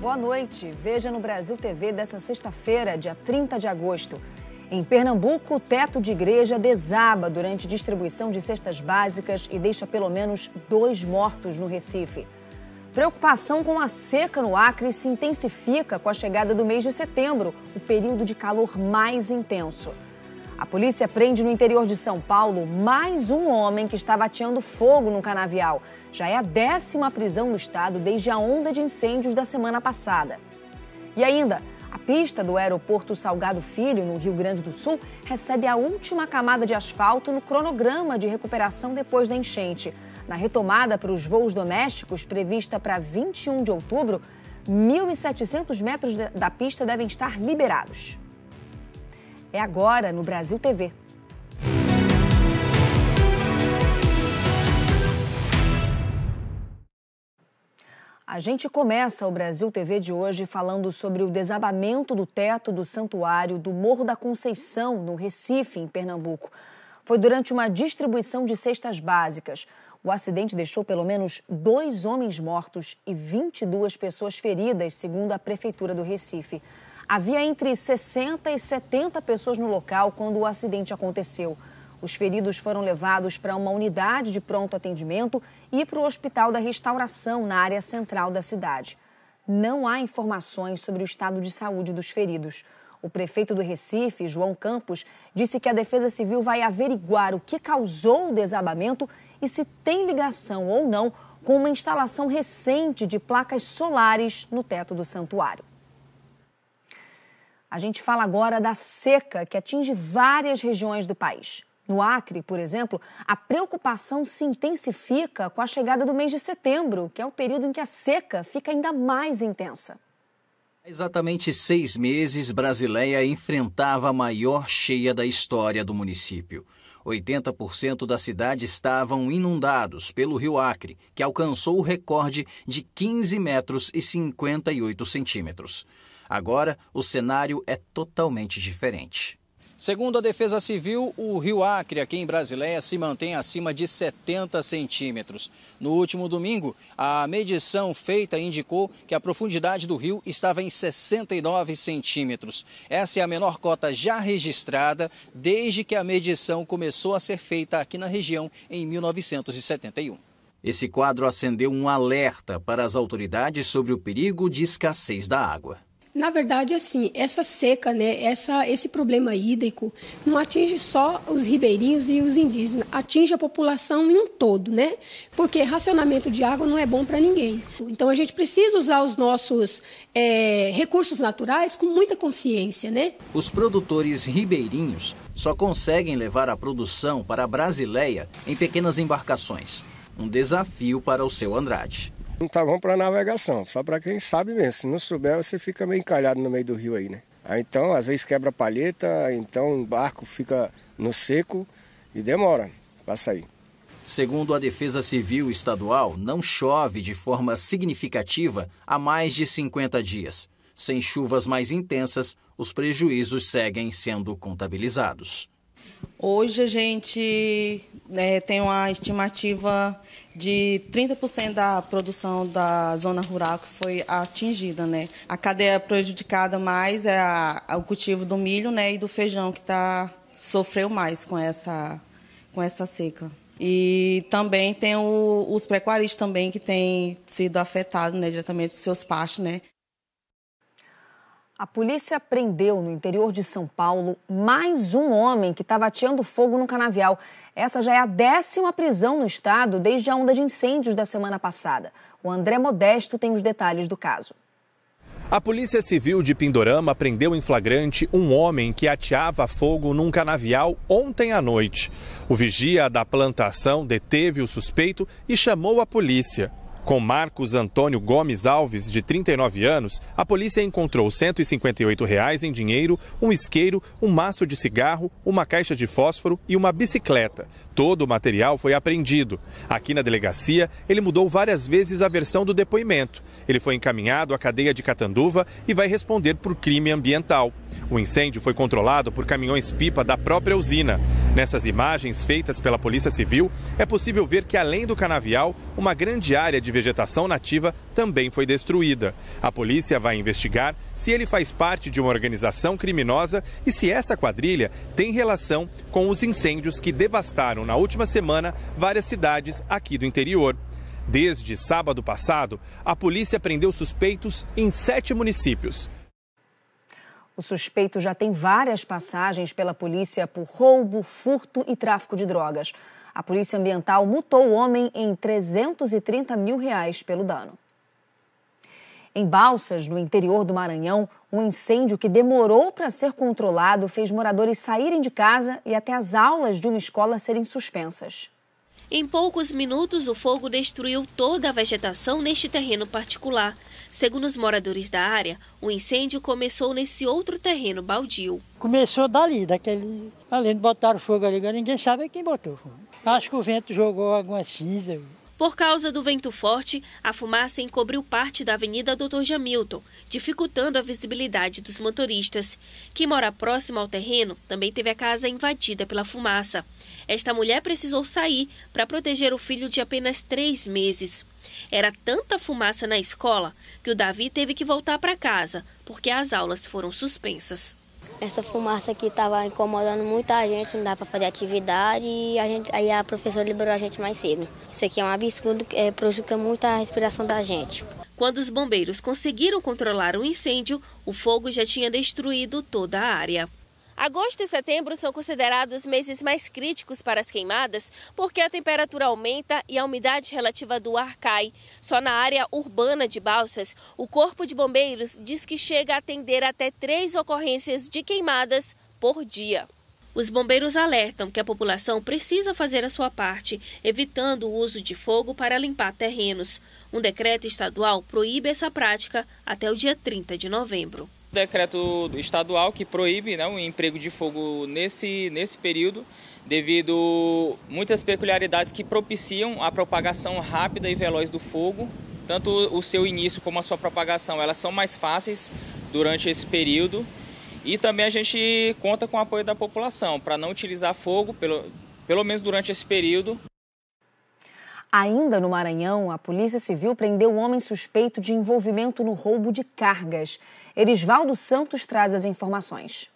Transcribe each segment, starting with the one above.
Boa noite. Veja no Brasil TV dessa sexta-feira, dia 30 de agosto. Em Pernambuco, o teto de igreja desaba durante distribuição de cestas básicas e deixa pelo menos dois mortos no Recife. Preocupação com a seca no Acre se intensifica com a chegada do mês de setembro, o período de calor mais intenso. A polícia prende no interior de São Paulo mais um homem que estava ateando fogo no canavial. Já é a décima prisão no estado desde a onda de incêndios da semana passada. E ainda, a pista do aeroporto Salgado Filho, no Rio Grande do Sul, recebe a última camada de asfalto no cronograma de recuperação depois da enchente. Na retomada para os voos domésticos, prevista para 21 de outubro, 1.700 metros da pista devem estar liberados. É agora no Brasil TV. A gente começa o Brasil TV de hoje falando sobre o desabamento do teto do santuário do Morro da Conceição, no Recife, em Pernambuco. Foi durante uma distribuição de cestas básicas. O acidente deixou pelo menos dois homens mortos e 22 pessoas feridas, segundo a Prefeitura do Recife. Havia entre 60 e 70 pessoas no local quando o acidente aconteceu. Os feridos foram levados para uma unidade de pronto atendimento e para o Hospital da Restauração, na área central da cidade. Não há informações sobre o estado de saúde dos feridos. O prefeito do Recife, João Campos, disse que a Defesa Civil vai averiguar o que causou o desabamento e se tem ligação ou não com uma instalação recente de placas solares no teto do santuário. A gente fala agora da seca que atinge várias regiões do país. No Acre, por exemplo, a preocupação se intensifica com a chegada do mês de setembro, que é o período em que a seca fica ainda mais intensa. Há exatamente seis meses, Brasileia enfrentava a maior cheia da história do município. 80% da cidade estavam inundados pelo rio Acre, que alcançou o recorde de 15 metros e 58 centímetros. Agora, o cenário é totalmente diferente. Segundo a Defesa Civil, o rio Acre, aqui em Brasileia, se mantém acima de 70 centímetros. No último domingo, a medição feita indicou que a profundidade do rio estava em 69 centímetros. Essa é a menor cota já registrada desde que a medição começou a ser feita aqui na região em 1971. Esse quadro acendeu um alerta para as autoridades sobre o perigo de escassez da água. Na verdade, assim, essa seca, né, essa, esse problema hídrico não atinge só os ribeirinhos e os indígenas, atinge a população em um todo, né? Porque racionamento de água não é bom para ninguém. Então, a gente precisa usar os nossos é, recursos naturais com muita consciência, né? Os produtores ribeirinhos só conseguem levar a produção para a Brasileia em pequenas embarcações. Um desafio para o seu Andrade. Não tá bom para navegação, só para quem sabe mesmo. Se não souber, você fica meio encalhado no meio do rio aí, né? Aí, então, às vezes quebra palheta, então o barco fica no seco e demora para sair. Segundo a Defesa Civil Estadual, não chove de forma significativa há mais de 50 dias. Sem chuvas mais intensas, os prejuízos seguem sendo contabilizados. Hoje a gente né, tem uma estimativa de 30% da produção da zona rural que foi atingida. Né? A cadeia prejudicada mais é a, o cultivo do milho né, e do feijão, que tá, sofreu mais com essa, com essa seca. E também tem o, os pecuaristas também que têm sido afetados né, diretamente dos seus pastos. Né? A polícia prendeu no interior de São Paulo mais um homem que estava ateando fogo no canavial. Essa já é a décima prisão no estado desde a onda de incêndios da semana passada. O André Modesto tem os detalhes do caso. A Polícia Civil de Pindorama prendeu em flagrante um homem que ateava fogo num canavial ontem à noite. O vigia da plantação deteve o suspeito e chamou a polícia. Com Marcos Antônio Gomes Alves, de 39 anos, a polícia encontrou R$ 158 reais em dinheiro, um isqueiro, um maço de cigarro, uma caixa de fósforo e uma bicicleta, Todo o material foi apreendido. Aqui na delegacia, ele mudou várias vezes a versão do depoimento. Ele foi encaminhado à cadeia de Catanduva e vai responder por crime ambiental. O incêndio foi controlado por caminhões-pipa da própria usina. Nessas imagens feitas pela Polícia Civil, é possível ver que, além do canavial, uma grande área de vegetação nativa também foi destruída. A polícia vai investigar se ele faz parte de uma organização criminosa e se essa quadrilha tem relação com os incêndios que devastaram na última semana várias cidades aqui do interior. Desde sábado passado, a polícia prendeu suspeitos em sete municípios. O suspeito já tem várias passagens pela polícia por roubo, furto e tráfico de drogas. A Polícia Ambiental multou o homem em 330 mil reais pelo dano. Em Balsas, no interior do Maranhão, um incêndio que demorou para ser controlado fez moradores saírem de casa e até as aulas de uma escola serem suspensas. Em poucos minutos, o fogo destruiu toda a vegetação neste terreno particular. Segundo os moradores da área, o incêndio começou nesse outro terreno baldio. Começou dali, daquele. de botar fogo ali, agora ninguém sabe quem botou fogo. Acho que o vento jogou alguma cinza, por causa do vento forte, a fumaça encobriu parte da Avenida Doutor Jamilton, dificultando a visibilidade dos motoristas. Quem mora próximo ao terreno também teve a casa invadida pela fumaça. Esta mulher precisou sair para proteger o filho de apenas três meses. Era tanta fumaça na escola que o Davi teve que voltar para casa, porque as aulas foram suspensas. Essa fumaça aqui estava incomodando muita gente, não dá para fazer atividade e a gente, aí a professora liberou a gente mais cedo. Isso aqui é um absurdo, é, prejudica muito a respiração da gente. Quando os bombeiros conseguiram controlar o incêndio, o fogo já tinha destruído toda a área. Agosto e setembro são considerados meses mais críticos para as queimadas, porque a temperatura aumenta e a umidade relativa do ar cai. Só na área urbana de Balsas, o Corpo de Bombeiros diz que chega a atender até três ocorrências de queimadas por dia. Os bombeiros alertam que a população precisa fazer a sua parte, evitando o uso de fogo para limpar terrenos. Um decreto estadual proíbe essa prática até o dia 30 de novembro decreto estadual que proíbe né, o emprego de fogo nesse, nesse período, devido muitas peculiaridades que propiciam a propagação rápida e veloz do fogo. Tanto o seu início como a sua propagação, elas são mais fáceis durante esse período. E também a gente conta com o apoio da população para não utilizar fogo, pelo, pelo menos durante esse período. Ainda no Maranhão, a Polícia Civil prendeu um homem suspeito de envolvimento no roubo de cargas. Erisvaldo Santos traz as informações.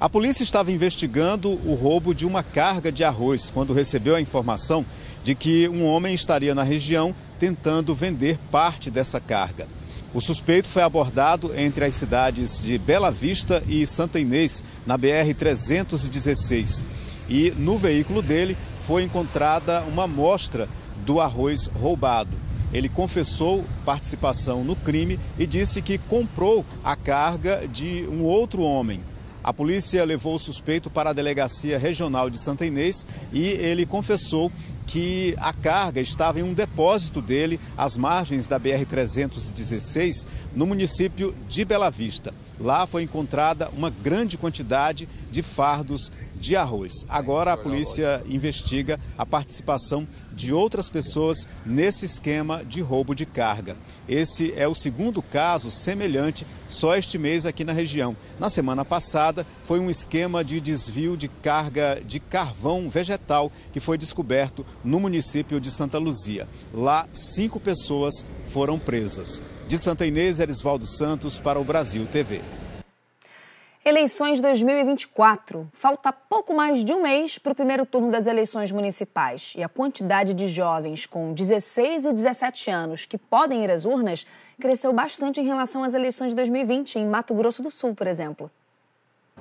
A polícia estava investigando o roubo de uma carga de arroz quando recebeu a informação de que um homem estaria na região tentando vender parte dessa carga. O suspeito foi abordado entre as cidades de Bela Vista e Santa Inês, na BR-316. E no veículo dele foi encontrada uma amostra do arroz roubado. Ele confessou participação no crime e disse que comprou a carga de um outro homem. A polícia levou o suspeito para a delegacia regional de Santa Inês e ele confessou que a carga estava em um depósito dele às margens da BR-316 no município de Bela Vista. Lá foi encontrada uma grande quantidade de fardos de arroz. Agora a polícia investiga a participação de outras pessoas nesse esquema de roubo de carga. Esse é o segundo caso semelhante só este mês aqui na região. Na semana passada, foi um esquema de desvio de carga de carvão vegetal que foi descoberto no município de Santa Luzia. Lá, cinco pessoas foram presas. De Santa Inês, Erisvaldo Santos para o Brasil TV. Eleições 2024. Falta pouco mais de um mês para o primeiro turno das eleições municipais e a quantidade de jovens com 16 e 17 anos que podem ir às urnas cresceu bastante em relação às eleições de 2020 em Mato Grosso do Sul, por exemplo.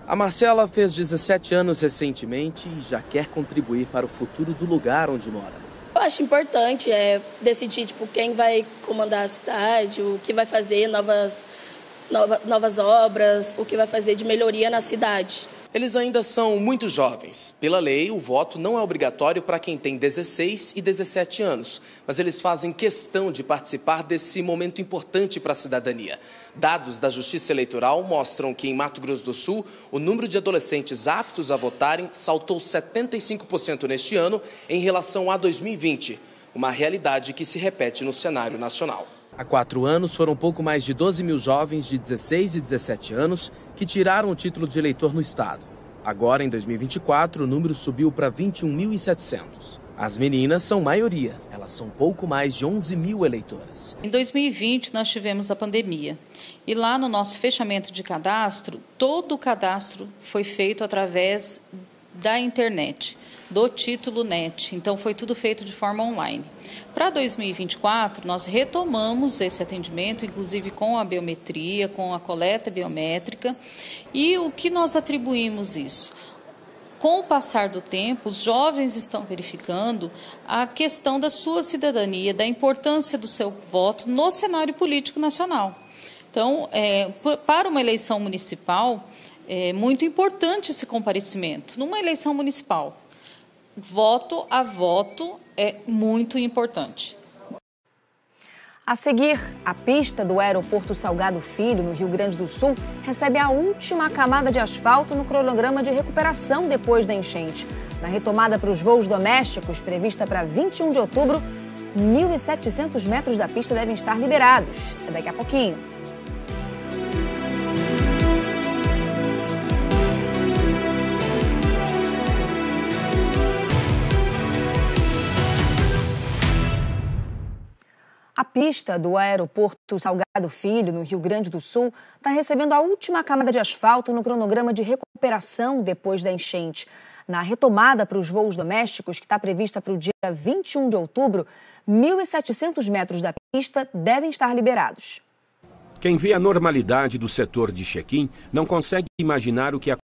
A Marcela fez 17 anos recentemente e já quer contribuir para o futuro do lugar onde mora. Eu acho importante é, decidir tipo, quem vai comandar a cidade, o que vai fazer, novas nova, novas obras, o que vai fazer de melhoria na cidade. Eles ainda são muito jovens. Pela lei, o voto não é obrigatório para quem tem 16 e 17 anos, mas eles fazem questão de participar desse momento importante para a cidadania. Dados da Justiça Eleitoral mostram que em Mato Grosso do Sul, o número de adolescentes aptos a votarem saltou 75% neste ano em relação a 2020, uma realidade que se repete no cenário nacional. Há quatro anos, foram pouco mais de 12 mil jovens de 16 e 17 anos que tiraram o título de eleitor no Estado. Agora, em 2024, o número subiu para 21.700. As meninas são maioria, elas são pouco mais de 11 mil eleitoras. Em 2020, nós tivemos a pandemia. E lá no nosso fechamento de cadastro, todo o cadastro foi feito através da internet do título NET. Então, foi tudo feito de forma online. Para 2024, nós retomamos esse atendimento, inclusive com a biometria, com a coleta biométrica. E o que nós atribuímos isso? com o passar do tempo, os jovens estão verificando a questão da sua cidadania, da importância do seu voto no cenário político nacional. Então, é, para uma eleição municipal, é muito importante esse comparecimento. Numa eleição municipal, voto a voto é muito importante. A seguir, a pista do Aeroporto Salgado Filho, no Rio Grande do Sul, recebe a última camada de asfalto no cronograma de recuperação depois da enchente. Na retomada para os voos domésticos, prevista para 21 de outubro, 1.700 metros da pista devem estar liberados. É daqui a pouquinho. pista do aeroporto Salgado Filho, no Rio Grande do Sul, está recebendo a última camada de asfalto no cronograma de recuperação depois da enchente. Na retomada para os voos domésticos, que está prevista para o dia 21 de outubro, 1.700 metros da pista devem estar liberados. Quem vê a normalidade do setor de check-in não consegue imaginar o que aconteceu